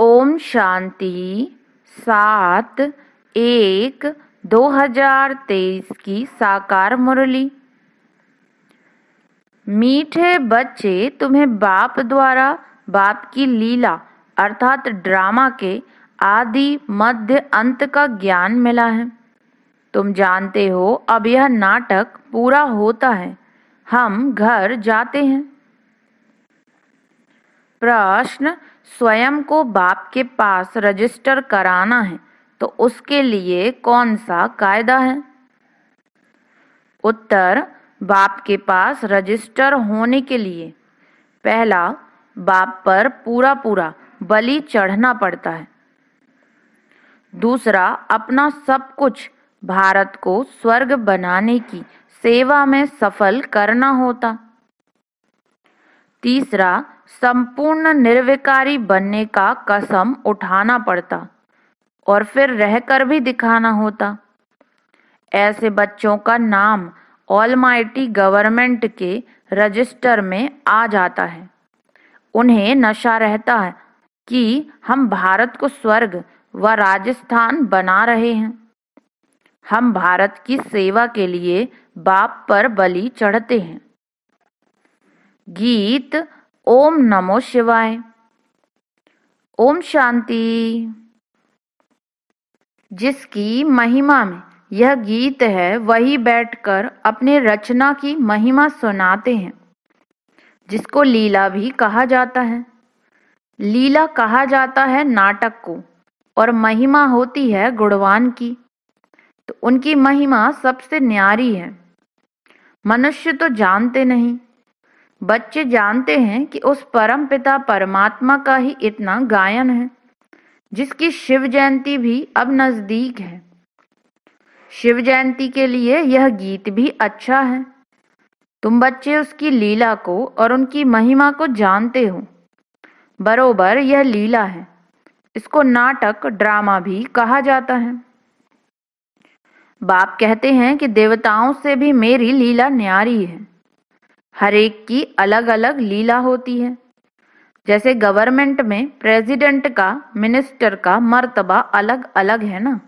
ओम शांति सात एक तेईस की साकार मुरली मीठे बच्चे तुम्हें बाप द्वारा बाप की लीला अर्थात ड्रामा के आदि मध्य अंत का ज्ञान मिला है तुम जानते हो अब यह नाटक पूरा होता है हम घर जाते हैं प्रश्न स्वयं को बाप के पास रजिस्टर कराना है तो उसके लिए कौन सा कायदा है उत्तर बाप के पास रजिस्टर होने के लिए पहला बाप पर पूरा पूरा बलि चढ़ना पड़ता है दूसरा अपना सब कुछ भारत को स्वर्ग बनाने की सेवा में सफल करना होता तीसरा संपूर्ण निर्विकारी बनने का कसम उठाना पड़ता और फिर रहकर भी दिखाना होता ऐसे बच्चों का नाम ऑलमाइटी गवर्नमेंट के रजिस्टर में आ जाता है उन्हें नशा रहता है कि हम भारत को स्वर्ग व राजस्थान बना रहे हैं हम भारत की सेवा के लिए बाप पर बलि चढ़ते हैं गीत ओम नमो शिवाय ओम शांति जिसकी महिमा में यह गीत है वही बैठकर अपने रचना की महिमा सुनाते हैं जिसको लीला भी कहा जाता है लीला कहा जाता है नाटक को और महिमा होती है गुणवान की तो उनकी महिमा सबसे न्यारी है मनुष्य तो जानते नहीं बच्चे जानते हैं कि उस परम पिता परमात्मा का ही इतना गायन है जिसकी शिव जयंती भी अब नजदीक है शिव जयंती के लिए यह गीत भी अच्छा है तुम बच्चे उसकी लीला को और उनकी महिमा को जानते हो बरोबर यह लीला है इसको नाटक ड्रामा भी कहा जाता है बाप कहते हैं कि देवताओं से भी मेरी लीला न्यारी है हर एक की अलग अलग लीला होती है जैसे गवर्नमेंट में प्रेसिडेंट का मिनिस्टर का मर्तबा अलग अलग है ना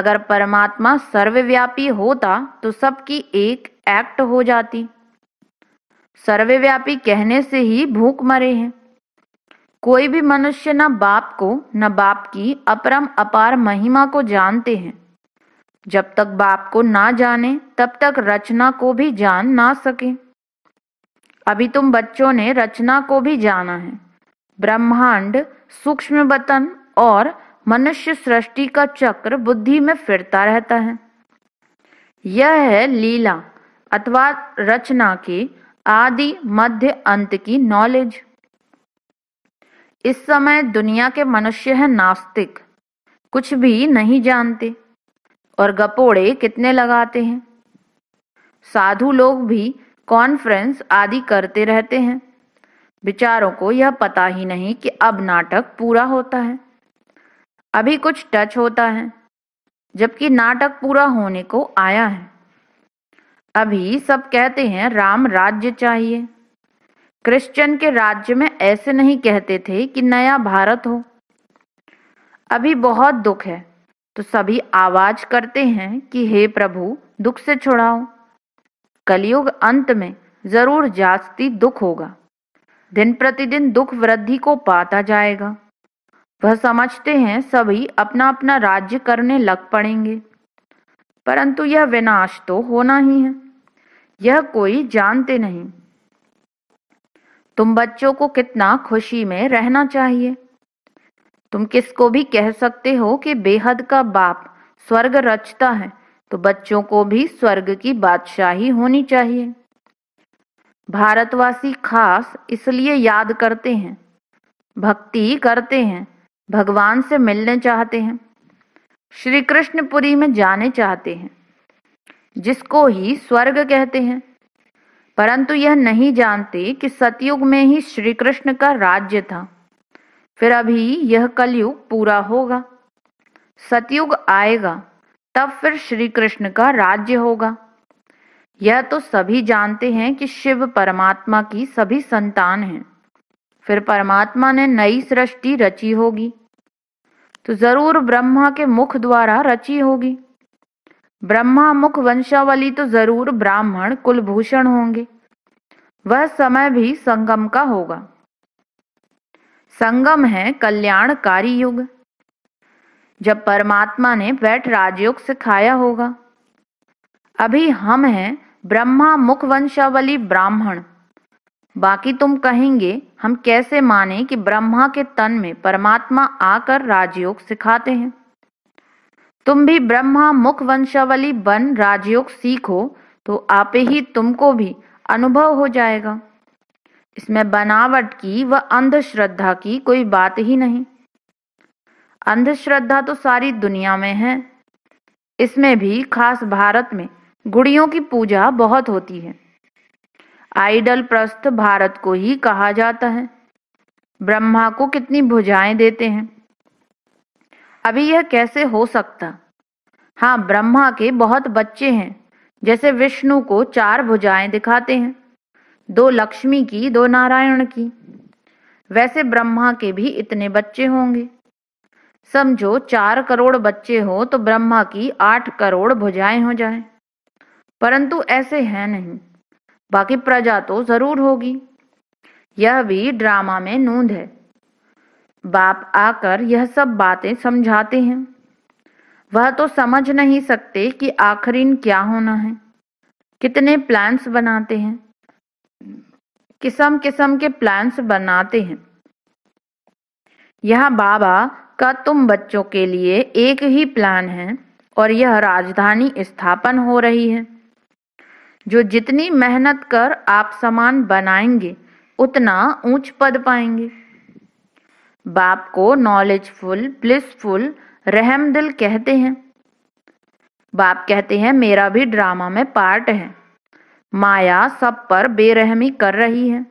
अगर परमात्मा सर्वव्यापी होता तो सबकी एक एक्ट हो जाती सर्वव्यापी कहने से ही भूख मरे हैं कोई भी मनुष्य न बाप को न बाप की अपरम अपार महिमा को जानते हैं जब तक बाप को ना जाने तब तक रचना को भी जान ना सके अभी तुम बच्चों ने रचना को भी जाना है ब्रह्मांड सूक्ष्म बतन और मनुष्य सृष्टि का चक्र बुद्धि में फिरता रहता है यह है लीला अथवा रचना की आदि मध्य अंत की नॉलेज इस समय दुनिया के मनुष्य हैं नास्तिक कुछ भी नहीं जानते और गपोड़े कितने लगाते हैं साधु लोग भी कॉन्फ्रेंस आदि करते रहते हैं विचारों को यह पता ही नहीं कि अब नाटक पूरा होता है अभी कुछ टच होता है जबकि नाटक पूरा होने को आया है अभी सब कहते हैं राम राज्य चाहिए क्रिश्चियन के राज्य में ऐसे नहीं कहते थे कि नया भारत हो अभी बहुत दुख है तो सभी आवाज करते हैं कि हे प्रभु दुख से छुड़ाओ कलयुग अंत में जरूर जास्ती दुख होगा दिन प्रतिदिन दुख वृद्धि को पाता जाएगा वह समझते हैं सभी अपना अपना राज्य करने लग पड़ेंगे परंतु यह विनाश तो होना ही है यह कोई जानते नहीं तुम बच्चों को कितना खुशी में रहना चाहिए तुम किसको भी कह सकते हो कि बेहद का बाप स्वर्ग रचता है तो बच्चों को भी स्वर्ग की बादशाही होनी चाहिए भारतवासी खास इसलिए याद करते हैं भक्ति करते हैं भगवान से मिलने चाहते हैं श्री कृष्णपुरी में जाने चाहते हैं जिसको ही स्वर्ग कहते हैं परंतु यह नहीं जानते कि सतयुग में ही श्री कृष्ण का राज्य था फिर अभी यह कलयुग पूरा होगा सतयुग आएगा तब फिर श्री कृष्ण का राज्य होगा यह तो सभी जानते हैं कि शिव परमात्मा की सभी संतान हैं फिर परमात्मा ने नई सृष्टि रची होगी तो जरूर ब्रह्मा के मुख द्वारा रची होगी ब्रह्मा मुख वंशावली तो जरूर ब्राह्मण कुलभूषण होंगे वह समय भी संगम का होगा संगम है कल्याणकारी युग जब परमात्मा ने वैठ राजयोग सिखाया होगा अभी हम हैं ब्रह्मा मुख वंशावली ब्राह्मण बाकी तुम कहेंगे हम कैसे माने कि ब्रह्मा के तन में परमात्मा आकर राजयोग सिखाते हैं तुम भी ब्रह्मा मुख वंशावली बन राजयोग सीखो तो आपे ही तुमको भी अनुभव हो जाएगा इसमें बनावट की व अंधश्रद्धा की कोई बात ही नहीं अंधश्रद्धा तो सारी दुनिया में है इसमें भी खास भारत में गुड़ियों की पूजा बहुत होती है आइडल प्रस्थ भारत को ही कहा जाता है ब्रह्मा को कितनी भुजाएं देते हैं अभी यह कैसे हो सकता हाँ ब्रह्मा के बहुत बच्चे हैं जैसे विष्णु को चार भुजाएं दिखाते हैं दो लक्ष्मी की दो नारायण की वैसे ब्रह्मा के भी इतने बच्चे होंगे समझो चार करोड़ बच्चे हो तो ब्रह्मा की आठ करोड़ भुजाएं हो जाए परंतु ऐसे है नहीं बाकी प्रजा तो जरूर होगी यह भी ड्रामा में नूंद है बाप आकर यह सब बातें समझाते हैं वह तो समझ नहीं सकते कि आखरीन क्या होना है कितने प्लान्स बनाते हैं किसम किसम के प्लान्स बनाते हैं यह बाबा का तुम बच्चों के लिए एक ही प्लान है और यह राजधानी स्थापन हो रही है जो जितनी मेहनत कर आप समान बनाएंगे उतना ऊंच पद पाएंगे बाप को नॉलेजफुल ब्लिसफुल दिल कहते हैं बाप कहते हैं मेरा भी ड्रामा में पार्ट है माया सब पर बेरहमी कर रही है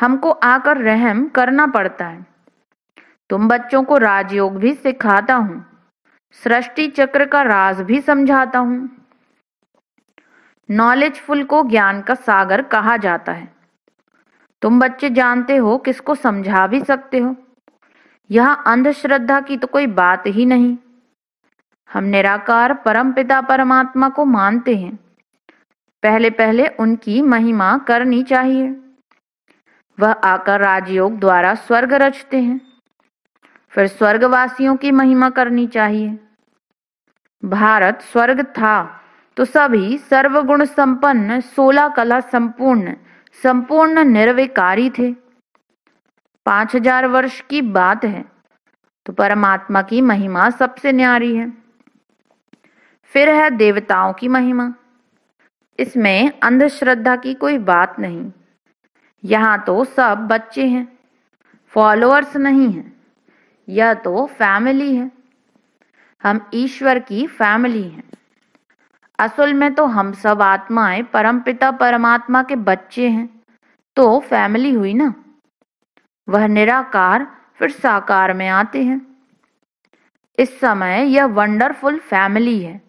हमको आकर रहम करना पड़ता है तुम बच्चों को राजयोग भी सिखाता हूं सृष्टि चक्र का राज भी समझाता नॉलेज नॉलेजफुल को ज्ञान का सागर कहा जाता है तुम बच्चे जानते हो किसको समझा भी सकते हो यह अंधश्रद्धा की तो कोई बात ही नहीं हम निराकार परमपिता परमात्मा को मानते हैं पहले पहले उनकी महिमा करनी चाहिए वह आकर राजयोग द्वारा स्वर्ग रचते हैं फिर स्वर्गवासियों की महिमा करनी चाहिए भारत स्वर्ग था तो सभी सर्वगुण संपन्न सोलह कला संपूर्ण संपूर्ण निर्विकारी थे पांच हजार वर्ष की बात है तो परमात्मा की महिमा सबसे न्यारी है फिर है देवताओं की महिमा इसमें अंधश्रद्धा की कोई बात नहीं यहां तो सब बच्चे हैं फॉलोअर्स नहीं हैं या तो फैमिली है हम ईश्वर की फैमिली हैं असल में तो हम सब आत्माएं परमपिता परमात्मा के बच्चे हैं तो फैमिली हुई ना वह निराकार फिर साकार में आते हैं इस समय यह वंडरफुल फैमिली है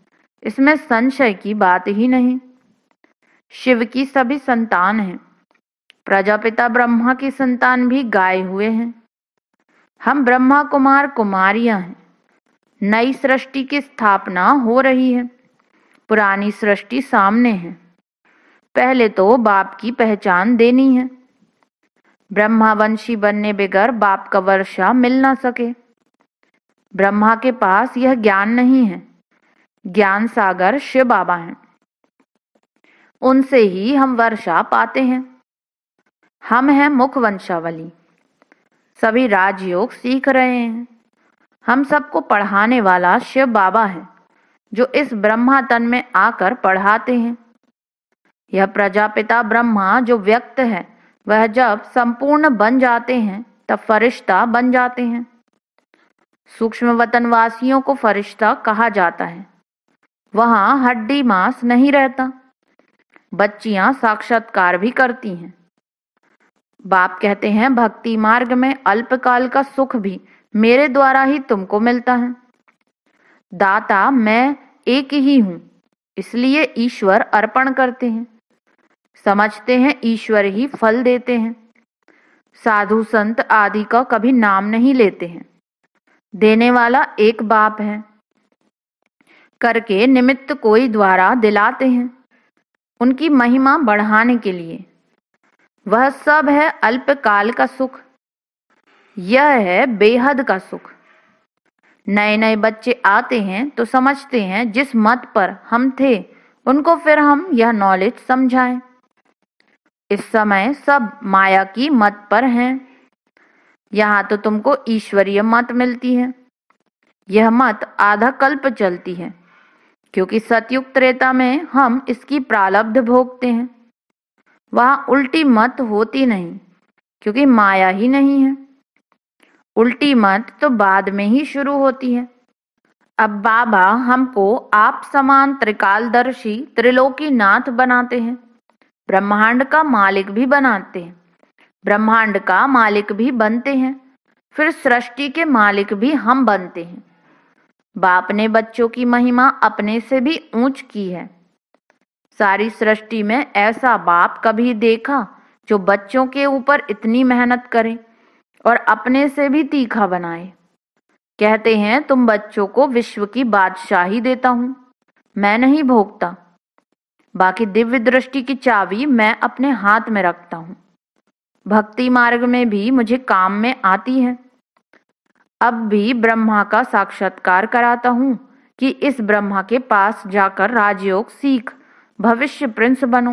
इसमें संशय की बात ही नहीं शिव की सभी संतान हैं प्रजापिता ब्रह्मा की संतान भी गाय हुए हैं हम ब्रह्मा कुमार कुमारियां हैं नई सृष्टि की स्थापना हो रही है पुरानी सृष्टि सामने है पहले तो बाप की पहचान देनी है ब्रह्मावंशी बनने बगैर बाप का वर्षा मिल ना सके ब्रह्मा के पास यह ज्ञान नहीं है ज्ञान सागर शिव बाबा हैं उनसे ही हम वर्षा पाते हैं हम हैं मुख वंशावली सभी राजयोग सीख रहे हैं हम सबको पढ़ाने वाला शिव बाबा है जो इस ब्रह्मा तन में आकर पढ़ाते हैं यह प्रजापिता ब्रह्मा जो व्यक्त है वह जब संपूर्ण बन जाते हैं तब फरिश्ता बन जाते हैं सूक्ष्म वतन वासियों को फरिश्ता कहा जाता है वहाँ हड्डी मांस नहीं रहता बच्चियां साक्षात्कार भी करती हैं बाप कहते हैं भक्ति मार्ग में अल्पकाल का सुख भी मेरे द्वारा ही तुमको मिलता है दाता मैं एक ही हूं इसलिए ईश्वर अर्पण करते हैं समझते हैं ईश्वर ही फल देते हैं साधु संत आदि का कभी नाम नहीं लेते हैं देने वाला एक बाप है करके निमित्त कोई द्वारा दिलाते हैं उनकी महिमा बढ़ाने के लिए वह सब है अल्पकाल का सुख यह है बेहद का सुख नए नए बच्चे आते हैं तो समझते हैं जिस मत पर हम थे उनको फिर हम यह नॉलेज समझाएं इस समय सब माया की मत पर हैं यहाँ तो तुमको ईश्वरीय मत मिलती है यह मत आधा कल्प चलती है क्योंकि सतयुग त्रेता में हम इसकी प्रालब्ध भोगते हैं वहां उल्टी मत होती नहीं क्योंकि माया ही नहीं है उल्टी मत तो बाद में ही शुरू होती है अब बाबा हमको आप समान त्रिकालदर्शी त्रिलोकी नाथ बनाते हैं ब्रह्मांड का मालिक भी बनाते हैं ब्रह्मांड का मालिक भी बनते हैं फिर सृष्टि के मालिक भी हम बनते हैं बाप ने बच्चों की महिमा अपने से भी ऊंच की है सारी सृष्टि में ऐसा बाप कभी देखा जो बच्चों के ऊपर इतनी मेहनत करे और अपने से भी तीखा बनाए कहते हैं तुम बच्चों को विश्व की बादशाही देता हूं मैं नहीं भोगता बाकी दिव्य दृष्टि की चाबी मैं अपने हाथ में रखता हूं भक्ति मार्ग में भी मुझे काम में आती है अब भी ब्रह्मा का साक्षात्कार कराता हूं कि इस ब्रह्मा के पास जाकर राजयोग सीख भविष्य प्रिंस बनो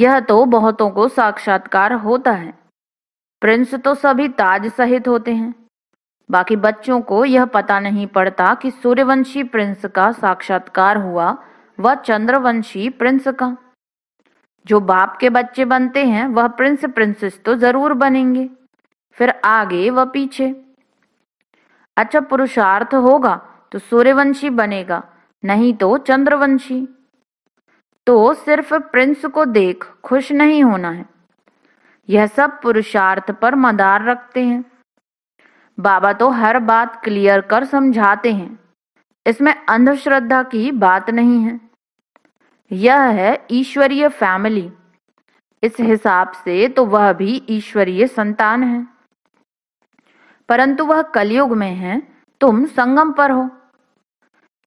यह तो बहुतों को साक्षात्कार होता है प्रिंस तो सभी ताज सहित होते हैं बाकी बच्चों को यह पता नहीं पड़ता कि सूर्यवंशी प्रिंस का साक्षात्कार हुआ व चंद्रवंशी प्रिंस का जो बाप के बच्चे बनते हैं वह प्रिंस प्रिंसेस तो जरूर बनेंगे फिर आगे व पीछे अच्छा पुरुषार्थ होगा तो सूर्यवंशी बनेगा नहीं तो चंद्रवंशी तो सिर्फ प्रिंस को देख खुश नहीं होना है यह सब पुरुषार्थ पर मदार रखते हैं बाबा तो हर बात क्लियर कर समझाते हैं इसमें अंधश्रद्धा की बात नहीं है यह है ईश्वरीय फैमिली इस हिसाब से तो वह भी ईश्वरीय संतान है परंतु वह कलयुग में है तुम संगम पर हो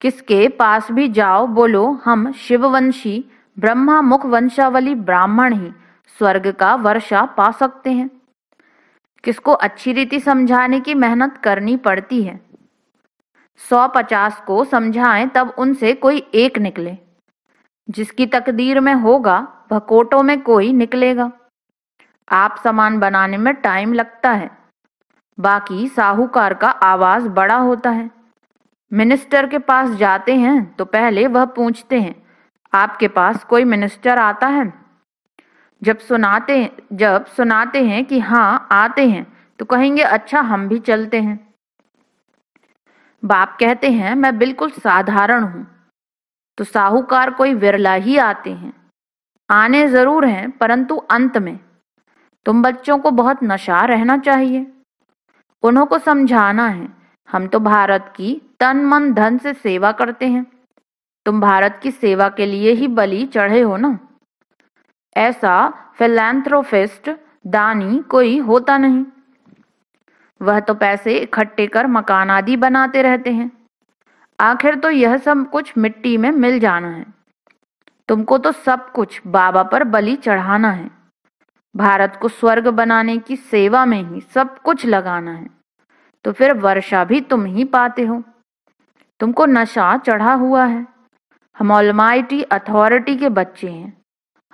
किसके पास भी जाओ बोलो हम शिववंशी ब्रह्मा मुख वंशावली ब्राह्मण ही स्वर्ग का वर्षा पा सकते हैं किसको अच्छी रीति समझाने की मेहनत करनी पड़ती है सौ पचास को समझाएं तब उनसे कोई एक निकले जिसकी तकदीर में होगा भकोटों में कोई निकलेगा आप सामान बनाने में टाइम लगता है बाकी साहूकार का आवाज बड़ा होता है मिनिस्टर के पास जाते हैं तो पहले वह पूछते हैं आपके पास कोई मिनिस्टर आता है जब सुनाते जब सुनाते हैं कि हाँ आते हैं तो कहेंगे अच्छा हम भी चलते हैं बाप कहते हैं मैं बिल्कुल साधारण हूं तो साहूकार कोई विरला ही आते हैं आने ज़रूर हैं परंतु अंत में तुम बच्चों को बहुत नशा रहना चाहिए उन्हों को समझाना है हम तो भारत की तन मन धन से सेवा करते हैं तुम भारत की सेवा के लिए ही बलि चढ़े हो ना ऐसा फिलैंथ्रोफिस्ट दानी कोई होता नहीं वह तो पैसे इकट्ठे कर मकान आदि बनाते रहते हैं आखिर तो यह सब कुछ मिट्टी में मिल जाना है तुमको तो सब कुछ बाबा पर बलि चढ़ाना है भारत को स्वर्ग बनाने की सेवा में ही सब कुछ लगाना है तो फिर वर्षा भी तुम ही पाते हो तुमको नशा चढ़ा हुआ है हम ऑलमाइटी अथॉरिटी के बच्चे हैं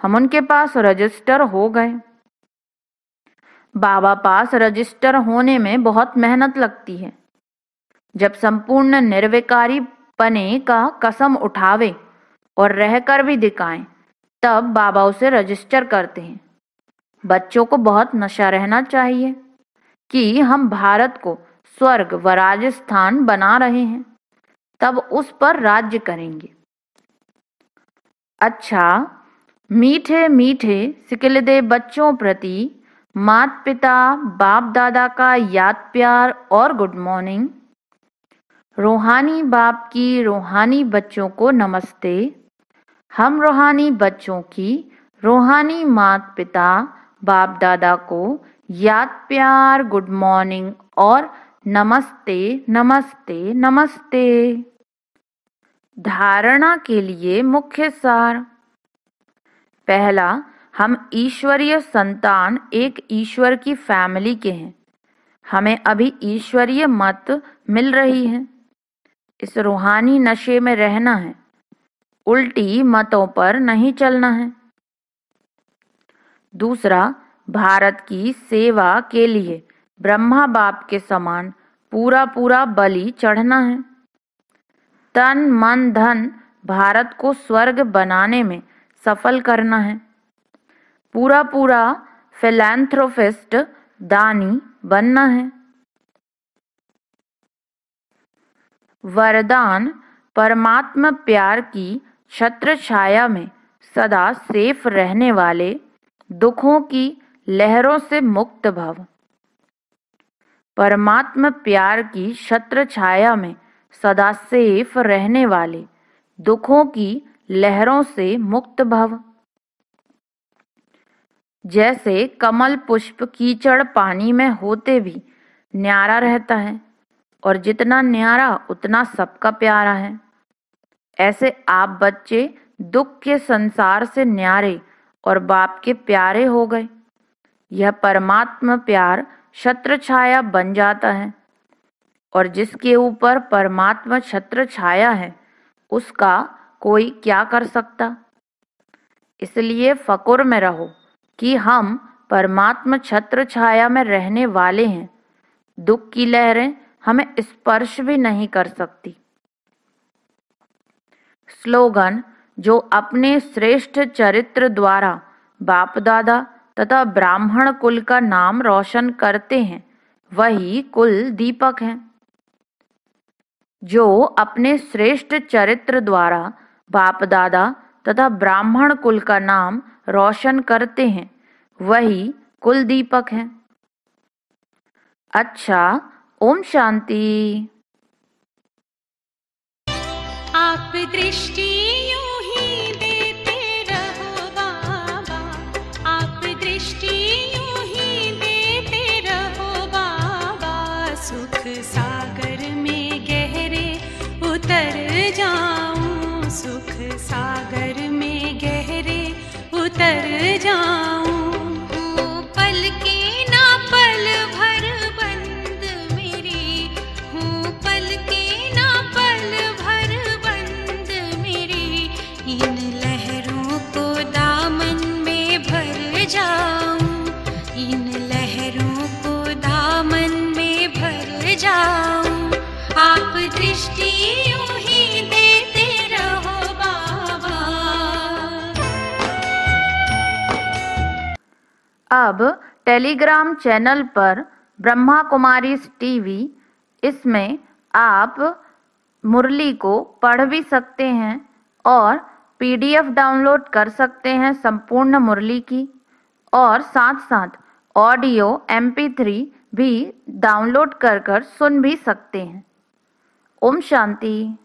हम उनके पास रजिस्टर हो गए बाबा पास रजिस्टर होने में बहुत मेहनत लगती है जब संपूर्ण निर्विकारी पने का कसम उठावे और रहकर भी दिखाएं तब बाबा उसे रजिस्टर करते हैं बच्चों को बहुत नशा रहना चाहिए कि हम भारत को स्वर्ग व राजस्थान बना रहे हैं तब उस पर राज्य करेंगे अच्छा मीठे मीठे सिकलदे बच्चों प्रति मात पिता बाप दादा का याद प्यार और गुड मॉर्निंग रूहानी बाप की रूहानी बच्चों को नमस्ते हम रूहानी बच्चों की रूहानी मात पिता बाप दादा को याद प्यार गुड मॉर्निंग और नमस्ते नमस्ते नमस्ते धारणा के लिए मुख्य सार पहला हम ईश्वरीय संतान एक ईश्वर की फैमिली के हैं हमें अभी ईश्वरीय मत मिल रही है इस रूहानी नशे में रहना है उल्टी मतों पर नहीं चलना है दूसरा भारत की सेवा के लिए ब्रह्मा बाप के समान पूरा पूरा बलि चढ़ना है तन मन धन भारत को स्वर्ग बनाने में सफल करना है पूरा पूरा फिलैंथ्रोफिस्ट दानी बनना है वरदान परमात्मा प्यार की छत्र छाया में सदा सेफ रहने वाले दुखों की लहरों से मुक्त भव परमात्म प्यार की शत्र छाया में सदा सेफ रहने वाले दुखों की लहरों से मुक्त भव जैसे कमल पुष्प कीचड़ पानी में होते भी न्यारा रहता है और जितना न्यारा उतना सबका प्यारा है ऐसे आप बच्चे दुख के संसार से न्यारे और बाप के प्यारे हो गए यह परमात्म प्यार छत्र छाया बन जाता है और जिसके ऊपर परमात्मा छत्र छाया है उसका कोई क्या कर सकता इसलिए फकुर में रहो कि हम परमात्मा छत्र छाया में रहने वाले हैं दुख की लहरें हमें स्पर्श भी नहीं कर सकती स्लोगन जो अपने श्रेष्ठ चरित्र द्वारा बाप दादा तथा ब्राह्मण कुल का नाम रोशन करते हैं वही कुल दीपक हैं जो अपने श्रेष्ठ चरित्र द्वारा बाप दादा तथा ब्राह्मण कुल का नाम रोशन करते हैं वही कुल दीपक हैं अच्छा ओम शांति आप दृष्टि अब टेलीग्राम चैनल पर ब्रह्मा कुमारी टीवी इसमें आप मुरली को पढ़ भी सकते हैं और पीडीएफ डाउनलोड कर सकते हैं संपूर्ण मुरली की और साथ साथ ऑडियो एम भी डाउनलोड कर कर सुन भी सकते हैं ओम शांति